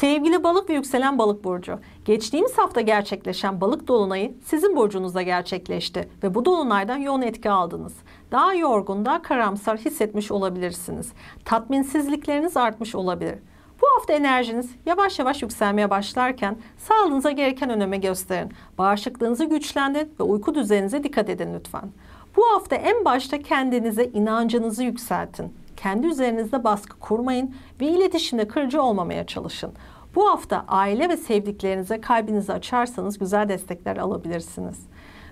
Sevgili balık ve yükselen balık burcu, geçtiğimiz hafta gerçekleşen balık dolunayı sizin burcunuzda gerçekleşti ve bu dolunaydan yoğun etki aldınız. Daha yorgun, daha karamsar hissetmiş olabilirsiniz. Tatminsizlikleriniz artmış olabilir. Bu hafta enerjiniz yavaş yavaş yükselmeye başlarken sağlığınıza gereken öneme gösterin. Bağışıklığınızı güçlendirin ve uyku düzeninize dikkat edin lütfen. Bu hafta en başta kendinize inancınızı yükseltin kendi üzerinizde baskı kurmayın ve iletişimde kırıcı olmamaya çalışın. Bu hafta aile ve sevdiklerinize kalbinizi açarsanız güzel destekler alabilirsiniz.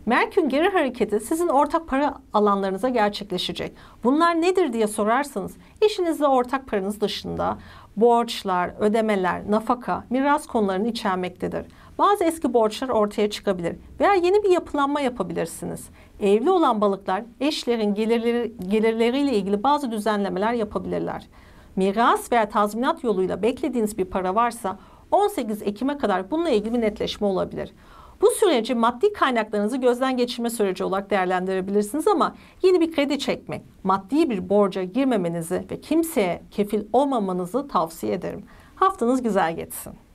Merkür geri hareketi sizin ortak para alanlarınıza gerçekleşecek. Bunlar nedir diye sorarsanız eşinizle ortak paranız dışında borçlar, ödemeler, nafaka, miras konularını içermektedir. Bazı eski borçlar ortaya çıkabilir veya yeni bir yapılanma yapabilirsiniz. Evli olan balıklar eşlerin gelirleri, gelirleriyle ilgili bazı düzenlemeler yapabilirler miras veya tazminat yoluyla beklediğiniz bir para varsa 18 Ekim'e kadar bununla ilgili bir netleşme olabilir. Bu süreci maddi kaynaklarınızı gözden geçirme süreci olarak değerlendirebilirsiniz ama yeni bir kredi çekmek, maddi bir borca girmemenizi ve kimseye kefil olmamanızı tavsiye ederim. Haftanız güzel geçsin.